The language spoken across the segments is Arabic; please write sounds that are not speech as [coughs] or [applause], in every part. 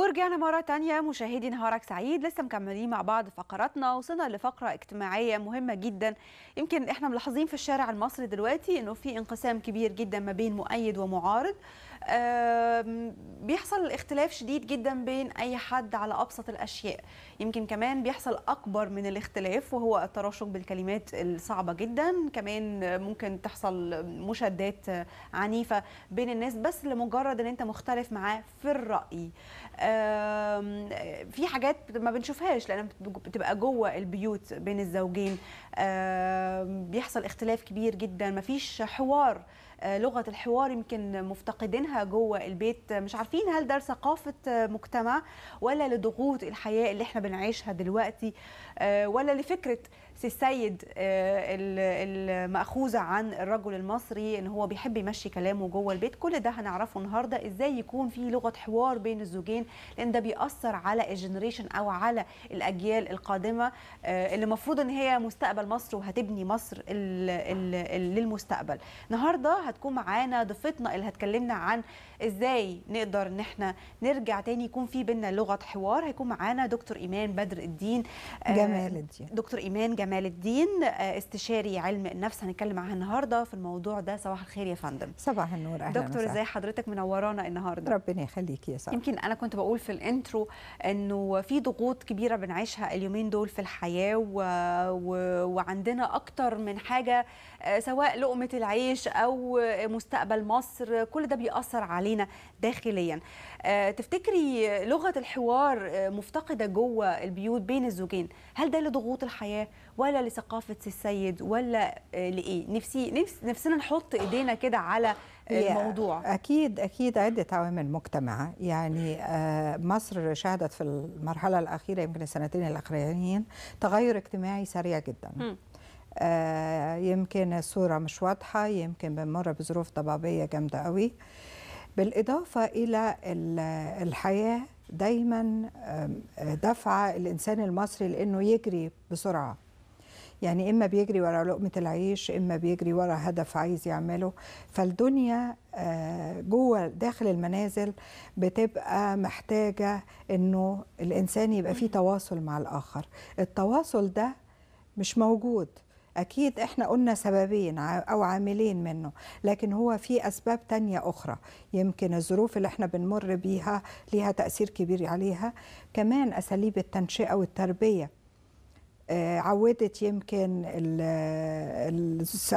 ورجعنا مرة تانية مشاهدي نهارك سعيد لسه مكملين مع بعض فقراتنا وصلنا لفقرة اجتماعية مهمة جدا يمكن احنا ملاحظين في الشارع المصري دلوقتي انه في انقسام كبير جدا ما بين مؤيد ومعارض بيحصل اختلاف شديد جدا بين اي حد على ابسط الاشياء يمكن كمان بيحصل اكبر من الاختلاف وهو التراشق بالكلمات الصعبه جدا كمان ممكن تحصل مشادات عنيفه بين الناس بس لمجرد ان انت مختلف معاه في الراي في حاجات ما بنشوفهاش لان بتبقى جوه البيوت بين الزوجين بيحصل اختلاف كبير جدا مفيش حوار آه، لغه الحوار يمكن مفتقدينها جوه البيت مش عارفين هل ده ثقافه آه، مجتمع ولا لضغوط الحياه اللي احنا بنعيشها دلوقتي آه، ولا لفكره السيد آه، المأخوذة عن الرجل المصري ان هو بيحب يمشي كلامه جوه البيت كل ده هنعرفه النهارده ازاي يكون في لغة حوار بين الزوجين لان ده بيأثر على الجنريشن او على الاجيال القادمة آه، اللي المفروض ان هي مستقبل مصر وهتبني مصر للمستقبل النهارده هتكون معانا ضيفتنا اللي هتكلمنا عن ازاي نقدر ان احنا نرجع تاني يكون في بينا لغة حوار هيكون معانا دكتور ايمان بدر الدين آه، جمال الدين دكتور ايمان جمال جمال الدين آه، استشاري علم النفس هنتكلم معاها النهارده في الموضوع ده صباح الخير يا فندم صباح النور اهلا دكتور ازاي حضرتك منورانا النهارده ربنا يخليك يا ساره يمكن انا كنت بقول في الانترو انه في ضغوط كبيره بنعيشها اليومين دول في الحياه و... و... وعندنا اكتر من حاجه آه، سواء لقمه العيش او مستقبل مصر كل ده بيأثر علينا داخليا آه، تفتكري لغه الحوار مفتقده جوه البيوت بين الزوجين هل ده لضغوط الحياه ولا لثقافه السيد ولا آه، لايه نفسي نفس نفسنا نحط ايدينا كده على آه، الموضوع اكيد اكيد عده عوامل مجتمعه يعني آه، مصر شهدت في المرحله الاخيره يمكن السنتين الاخرانيين تغير اجتماعي سريع جدا م. يمكن الصورة مش واضحة يمكن بنمر بظروف ضبابية جامدة قوي بالإضافة إلى الحياة دايما دفع الإنسان المصري لأنه يجري بسرعة يعني إما بيجري ورا لقمة العيش إما بيجري ورا هدف عايز يعمله فالدنيا آه، جوه داخل المنازل بتبقى محتاجة إنه الإنسان يبقى فيه تواصل مع الآخر التواصل ده مش موجود اكيد احنا قلنا سببين او عاملين منه لكن هو في اسباب تانية اخرى يمكن الظروف اللي احنا بنمر بيها ليها تاثير كبير عليها كمان اساليب التنشئه والتربيه آه، عودت يمكن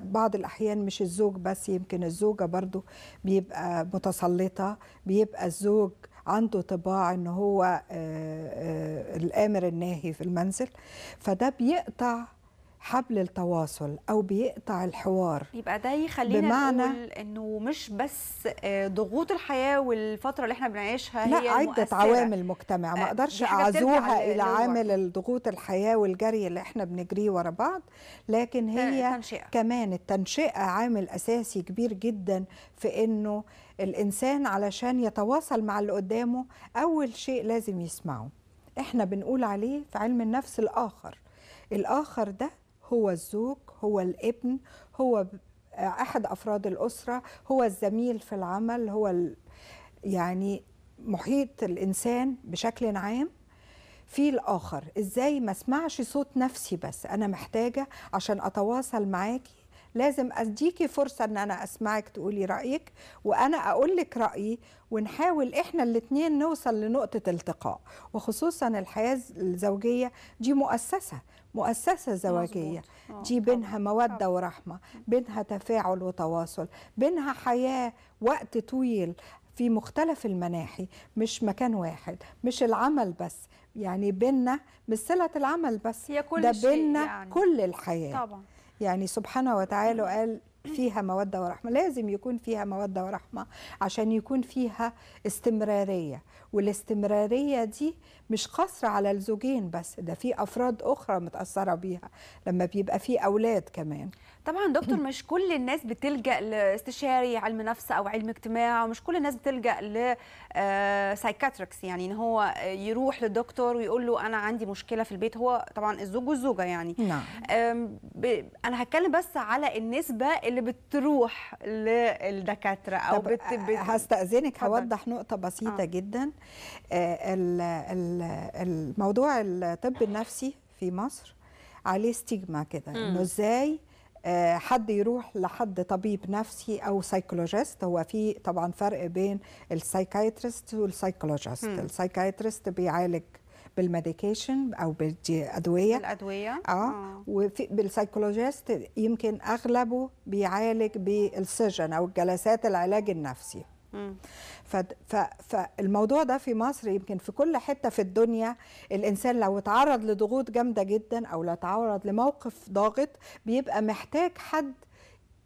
بعض الأحيان مش الزوج بس يمكن الزوجة برضو بيبقى متسلطة بيبقى الزوج عنده طباع ان هو آه، آه، الامر الناهي في المنزل فده بيقطع حبل التواصل او بيقطع الحوار يبقى ده يخلينا بمعنى نقول انه مش بس آه، ضغوط الحياه والفتره اللي احنا بنعيشها هي لا عده عوامل مجتمع ما آه، اقدرش اعزوها الى عامل ضغوط الحياه والجري اللي احنا بنجريه ورا بعض لكن آه، هي التنشئة. كمان التنشئه عامل اساسي كبير جدا في انه الانسان علشان يتواصل مع اللي قدامه اول شيء لازم يسمعه احنا بنقول عليه في علم النفس الاخر الآخر ده هو الزوج هو الابن هو احد افراد الاسره هو الزميل في العمل هو ال... يعني محيط الانسان بشكل عام في الاخر ازاي ما اسمعش صوت نفسي بس انا محتاجه عشان اتواصل معاكي لازم اديكي فرصه ان انا اسمعك تقولي رايك وانا اقول لك رايي ونحاول احنا الاثنين نوصل لنقطه التقاء وخصوصا الحياه الزوجيه دي مؤسسه مؤسسة زواجية آه، دي بينها مودة ورحمة بينها تفاعل وتواصل بينها حياة وقت طويل في مختلف المناحي مش مكان واحد مش العمل بس يعني بيننا مش صلة العمل بس هي كل ده بيننا يعني. كل الحياة طبعا يعني سبحانه وتعالى قال فيها مودة ورحمة لازم يكون فيها مودة ورحمة عشان يكون فيها استمرارية والاستمرارية دي مش قصر على الزوجين بس ده في أفراد أخرى متأثرة بيها لما بيبقى في أولاد كمان طبعا دكتور مش كل الناس بتلجأ لاستشاري علم نفس أو علم اجتماع ومش كل الناس بتلجأ لسايكاتريكس آه، يعني إن هو يروح للدكتور ويقول له أنا عندي مشكلة في البيت هو طبعا الزوج والزوجة يعني نعم. أنا هتكلم بس على النسبة اللي بتروح للدكاترة أو بت... بت... هستأذنك هوضح نقطة بسيطة آه. جدا الموضوع الطب النفسي في مصر عليه ستيجما كده انه ازاي آه، حد يروح لحد طبيب نفسي او سايكولوجيست هو في طبعا فرق بين السايكايترست والسايكولوجيست السايكايترست بيعالج بالميديكيشن او بالادويه الادويه آه،, اه, وفي وبالسايكولوجيست يمكن اغلبه بيعالج بالسجن او جلسات العلاج النفسي فالموضوع ده في مصر يمكن في كل حتة في الدنيا الإنسان لو اتعرض لضغوط جامدة جدا أو لو اتعرض لموقف ضاغط بيبقى محتاج حد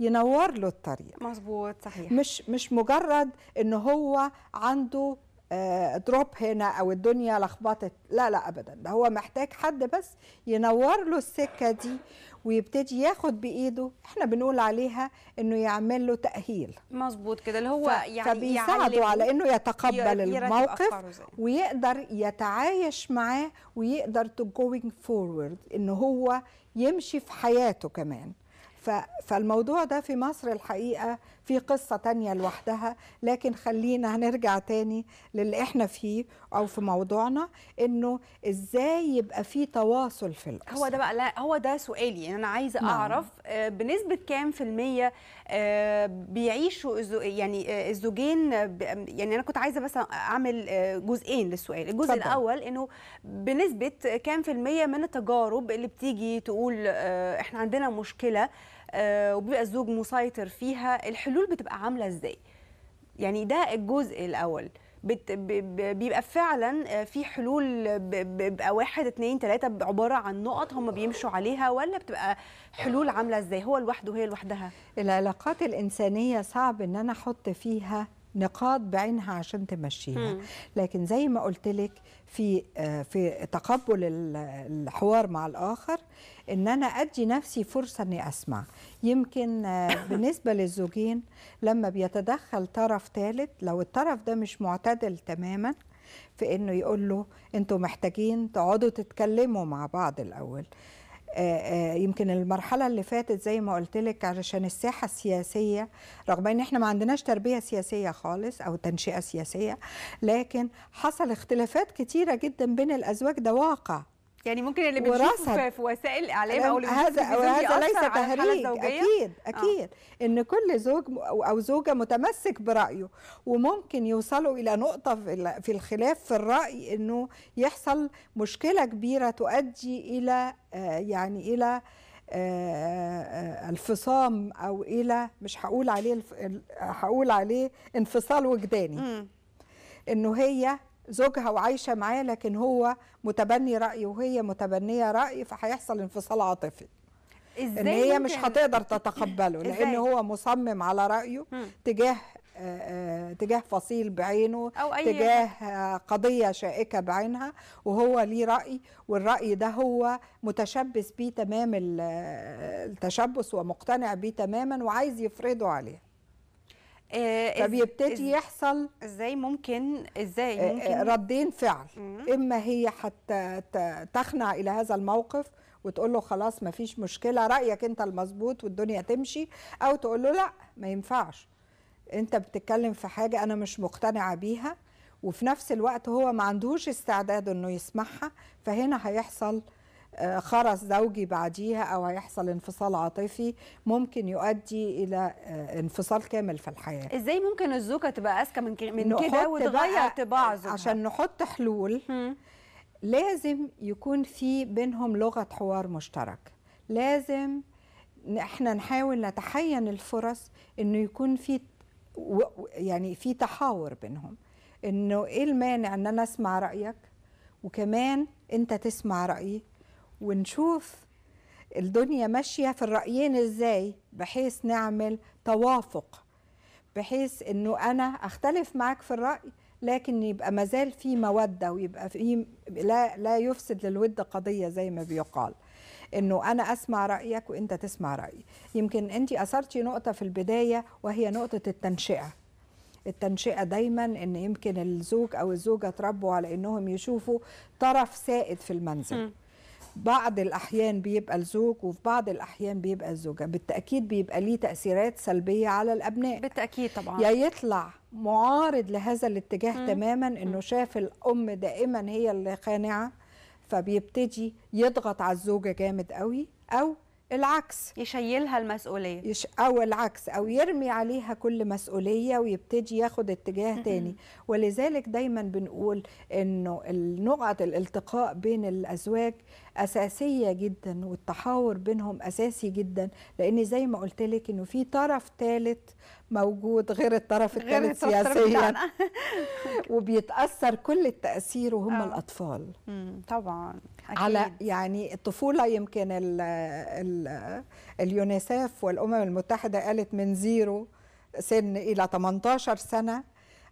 ينور له الطريق مظبوط صحيح مش مش مجرد ان هو عنده آه، دروب هنا او الدنيا لخبطت لا لا ابدا ده هو محتاج حد بس ينور له السكه دي ويبتدي ياخد بايده احنا بنقول عليها انه يعمل له تاهيل مظبوط كده اللي هو يعني فبيساعده على انه يتقبل الموقف ويقدر يتعايش معاه ويقدر تو جوينج فورورد ان هو يمشي في حياته كمان فالموضوع ده في مصر الحقيقة في قصة تانية لوحدها لكن خلينا هنرجع تاني للي احنا فيه أو في موضوعنا إنه إزاي يبقى في تواصل في الأسرة هو ده بقى لا هو ده سؤالي أنا عايزة نعم. أعرف نعم. بنسبة كام في المية آه، بيعيشوا يعني آه، الزوجين يعني أنا كنت عايزة بس أعمل جزئين للسؤال الجزء فضل. الأول إنه بنسبة كام في المية من التجارب اللي بتيجي تقول إحنا عندنا مشكلة آه، وبيبقى الزوج مسيطر فيها الحلول بتبقى عامله ازاي يعني ده الجزء الاول بيبقى فعلا آه، في حلول بيبقى واحد اتنين تلاته عباره عن نقط هم بيمشوا عليها ولا بتبقى حلول عامله ازاي هو لوحده وهي لوحدها العلاقات الانسانيه صعب ان انا احط فيها نقاط بعينها عشان تمشيها مم. لكن زي ما قلت لك في آه، في تقبل الحوار مع الاخر ان انا ادي نفسي فرصه اني اسمع يمكن آه، [coughs] بالنسبه للزوجين لما بيتدخل طرف ثالث لو الطرف ده مش معتدل تماما في انه يقول له انتوا محتاجين تقعدوا تتكلموا مع بعض الاول آه، آه، يمكن المرحله اللي فاتت زي ما قلت لك علشان الساحه السياسيه رغم ان احنا ما عندناش تربيه سياسيه خالص او تنشئه سياسيه لكن حصل اختلافات كتيره جدا بين الازواج ده واقع يعني ممكن اللي بنشوفه في وسائل الاعلام او اللي هذا أو هذا ليس تهريج اكيد اكيد آه. ان كل زوج او زوجه متمسك برايه وممكن يوصلوا الى نقطه في الخلاف في الراي انه يحصل مشكله كبيره تؤدي الى آه، يعني الى آه، آه، الفصام او الى مش هقول عليه هقول عليه انفصال وجداني انه هي زوجها وعايشه معاه لكن هو متبني راي وهي متبنيه راي فهيحصل انفصال عاطفي إزاي ان هي مش هتقدر تتقبله لان هو مصمم على رايه م. تجاه آه، آه، تجاه فصيل بعينه أو أي تجاه آه، قضية شائكة بعينها وهو ليه رأي والرأي ده هو متشبث بيه تمام التشبث ومقتنع بيه تماما وعايز يفرضه عليها آه، فبيبتدي إز يحصل ازاي ممكن ازاي آه، آه، ممكن ردين فعل مم. اما هي حتى تخنع الى هذا الموقف وتقول له خلاص ما فيش مشكله رايك انت المظبوط والدنيا تمشي او تقول له لا ما ينفعش انت بتتكلم في حاجه انا مش مقتنعه بيها وفي نفس الوقت هو ما عندوش استعداد انه يسمعها فهنا هيحصل خرس زوجي بعديها او هيحصل انفصال عاطفي ممكن يؤدي الى آه، انفصال كامل في الحياه ازاي ممكن الزوجه تبقى اذكى من من كده وتغير طباع زوجها عشان نحط حلول لازم يكون في بينهم لغه حوار مشترك لازم احنا نحاول نتحين الفرص انه يكون في يعني في تحاور بينهم انه ايه المانع ان انا اسمع رايك وكمان انت تسمع رايي ونشوف الدنيا ماشية في الرأيين ازاي بحيث نعمل توافق بحيث انه انا اختلف معاك في الرأي لكن يبقى مازال في مودة ويبقى في لا, لا يفسد للود قضية زي ما بيقال انه انا اسمع رأيك وانت تسمع رأيي يمكن انت اثرتي نقطة في البداية وهي نقطة التنشئة التنشئه دايما ان يمكن الزوج او الزوجه تربوا على انهم يشوفوا طرف سائد في المنزل م. بعض الأحيان بيبقى الزوج وفي بعض الأحيان بيبقى الزوجة بالتأكيد بيبقى ليه تأثيرات سلبية على الأبناء بالتأكيد طبعا يا يطلع معارض لهذا الاتجاه مم. تماما إنه شاف الأم دائما هي اللي خانعة فبيبتدي يضغط على الزوجة جامد قوي أو العكس يشيلها المسؤوليه يش او العكس او يرمي عليها كل مسؤوليه ويبتدي ياخد اتجاه تاني ولذلك دايما بنقول انه نقط الالتقاء بين الازواج اساسيه جدا والتحاور بينهم اساسي جدا لان زي ما قلت لك انه في طرف ثالث موجود غير الطرف الثاني سياسيا [laughs] وبيتاثر كل التاثير وهم آه. الاطفال مم. طبعا أكيد. على يعني الطفوله يمكن الـ الـ اليونيسيف والامم المتحده قالت من زيرو سن الى 18 سنه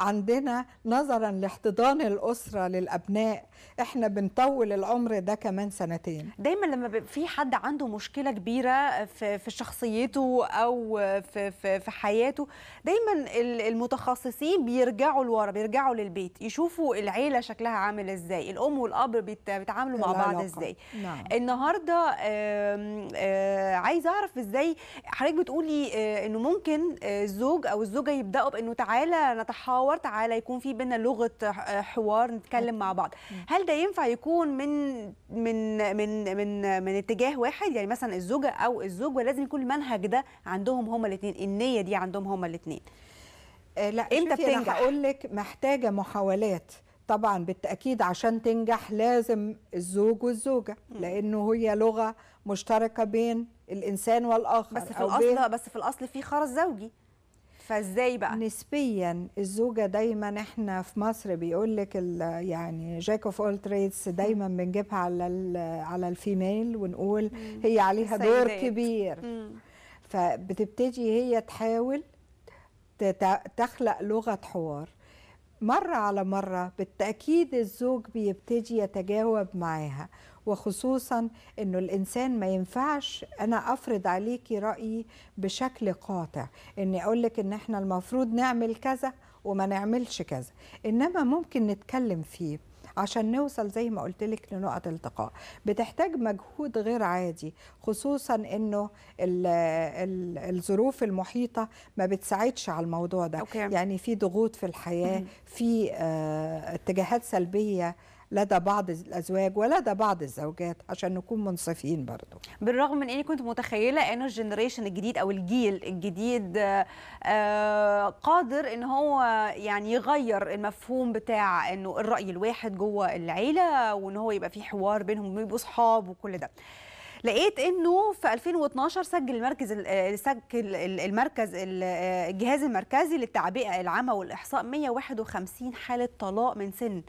عندنا نظرا لاحتضان الاسره للابناء احنا بنطول العمر ده كمان سنتين دايما لما في حد عنده مشكله كبيره في في شخصيته او في في, حياته دايما المتخصصين بيرجعوا لورا بيرجعوا للبيت يشوفوا العيله شكلها عامل ازاي الام والاب بيتعاملوا مع بعض ازاي نعم. النهارده آه، عايزه اعرف ازاي حضرتك بتقولي آه، انه ممكن آه، الزوج او الزوجه يبداوا بانه تعالى نتحاور تتطور تعالى يكون في بينا لغه آه، حوار نتكلم مع بعض هل ده ينفع يكون من من من من من اتجاه واحد يعني مثلا الزوجه او الزوج ولازم يكون المنهج ده عندهم هما الاثنين النيه دي عندهم هما الاثنين آه، لا امتى بتنجح هقول لك محتاجه محاولات طبعا بالتاكيد عشان تنجح لازم الزوج والزوجه لانه هي لغه مشتركه بين الانسان والاخر بس في الاصل بس في الاصل في خرز زوجي فازاي بقى نسبيا الزوجه دايما احنا في مصر بيقول لك يعني جاك اوف اول تريدز دايما بنجيبها على على الفيميل ونقول هي عليها دور كبير فبتبتدي هي تحاول تخلق لغه حوار مرة على مرة بالتأكيد الزوج بيبتدي يتجاوب معاها وخصوصا انه الانسان ما ينفعش انا افرض عليكي رايي بشكل قاطع اني اقول لك ان احنا المفروض نعمل كذا وما نعملش كذا انما ممكن نتكلم فيه عشان نوصل زي ما قلت لك لنقط التقاء بتحتاج مجهود غير عادي خصوصا انه الـ الـ الظروف المحيطه ما بتساعدش على الموضوع ده أوكي. يعني في ضغوط في الحياه في آه، اتجاهات سلبيه لدى بعض الازواج ولدى بعض الزوجات عشان نكون منصفين برضو بالرغم من اني كنت متخيله ان الجنريشن الجديد او الجيل الجديد آه، آه، قادر ان هو يعني يغير المفهوم بتاع انه الراي الواحد جوه العيله وان هو يبقى في حوار بينهم ويبقوا صحاب وكل ده لقيت انه في 2012 سجل المركز آه، سجل المركز الجهاز المركزي للتعبئه العامه والاحصاء 151 حاله طلاق من سن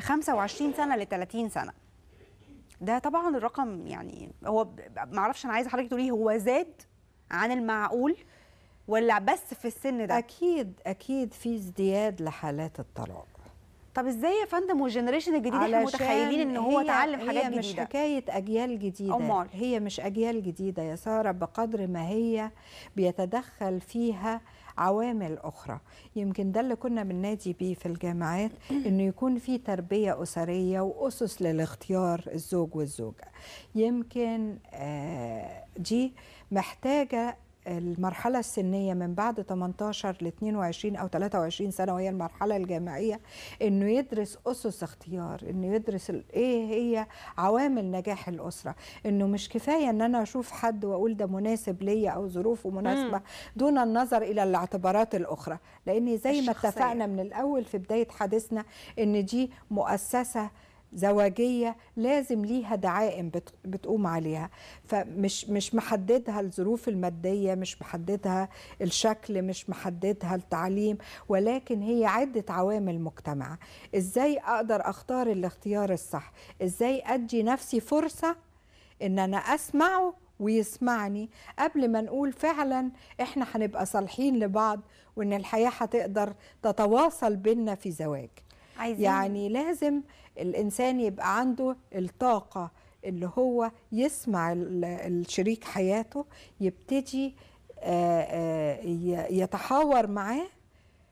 25 سنه ل 30 سنه ده طبعا الرقم يعني هو معرفش انا عايزه حضرتك تقولي هو زاد عن المعقول ولا بس في السن ده اكيد اكيد في ازدياد لحالات الطلاق طب ازاي يا فندم والجنريشن الجديد احنا متخيلين ان هو اتعلم حاجات هي مش مش حكايه اجيال جديده أمار. هي مش اجيال جديده يا ساره بقدر ما هي بيتدخل فيها عوامل اخرى يمكن ده اللي كنا بننادي بيه في الجامعات [clears throat] انه يكون في تربيه اسريه واسس للاختيار الزوج والزوجه يمكن آه، دي محتاجه المرحلة السنية من بعد 18 ل 22 أو 23 سنة وهي المرحلة الجامعية إنه يدرس أسس اختيار إنه يدرس إيه هي عوامل نجاح الأسرة إنه مش كفاية إن أنا أشوف حد وأقول ده مناسب ليا أو ظروفه مناسبة دون النظر إلى الاعتبارات الأخرى لأن زي ما اتفقنا من الأول في بداية حديثنا إن دي مؤسسة زواجيه لازم ليها دعائم بتقوم عليها فمش مش محددها الظروف الماديه مش محددها الشكل مش محددها التعليم ولكن هي عده عوامل مجتمعه ازاي اقدر اختار الاختيار الصح ازاي ادي نفسي فرصه ان انا اسمعه ويسمعني قبل ما نقول فعلا احنا هنبقى صالحين لبعض وان الحياه هتقدر تتواصل بينا في زواج عايزين. يعني لازم الإنسان يبقى عنده الطاقة اللي هو يسمع الشريك حياته يبتدي آه، آه، يتحاور معاه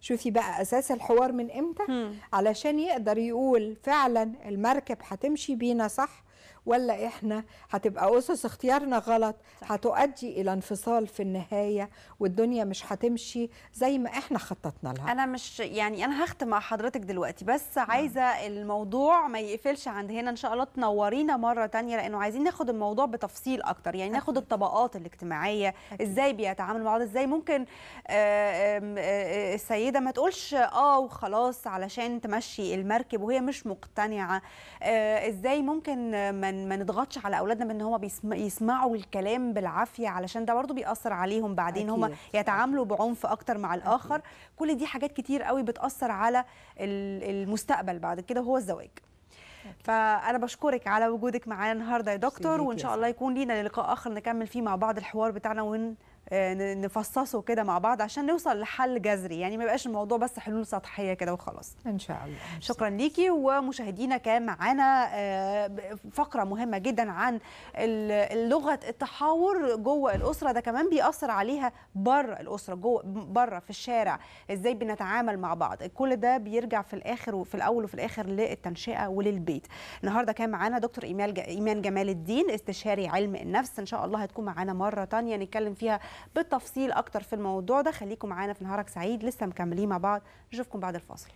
شوفي بقى اساس الحوار من امتى علشان يقدر يقول فعلا المركب هتمشي بينا صح ولا احنا هتبقى اسس اختيارنا غلط هتؤدي الى انفصال في النهايه والدنيا مش هتمشي زي ما احنا خططنا لها انا مش يعني انا هختم مع حضرتك دلوقتي بس نعم. عايزه الموضوع ما يقفلش عند هنا ان شاء الله تنورينا مره تانية لانه عايزين ناخد الموضوع بتفصيل اكتر يعني ناخد الطبقات الاجتماعيه ازاي بيتعاملوا مع بعض ازاي ممكن آه، آه، آه، السيده ما تقولش اه وخلاص علشان تمشي المركب وهي مش مقتنعه ازاي ممكن ما ما نضغطش على اولادنا بان هم يسمعوا الكلام بالعافيه علشان ده برده بيأثر عليهم بعدين هم يتعاملوا بعنف اكتر مع الاخر أكيد. كل دي حاجات كتير قوي بتأثر على المستقبل بعد كده هو الزواج فانا بشكرك على وجودك معانا النهارده يا دكتور وان شاء الله يكون لينا لقاء اخر نكمل فيه مع بعض الحوار بتاعنا ون آه، نفصصه كده مع بعض عشان نوصل لحل جذري يعني ما يبقاش الموضوع بس حلول سطحيه كده وخلاص ان شاء الله شكرا ليكي ومشاهدينا كان معانا آه، فقره مهمه جدا عن لغه التحاور جوه الاسره ده كمان بيأثر عليها بره الاسره جوه بره في الشارع ازاي بنتعامل مع بعض كل ده بيرجع في الاخر وفي الاول وفي الاخر للتنشئه وللبيت النهارده كان معانا دكتور ايمان ايمان جمال الدين استشاري علم النفس ان شاء الله هتكون معانا مره ثانيه نتكلم فيها بالتفصيل اكتر في الموضوع ده خليكم معانا في نهارك سعيد لسه مكملين مع بعض نشوفكم بعد الفاصل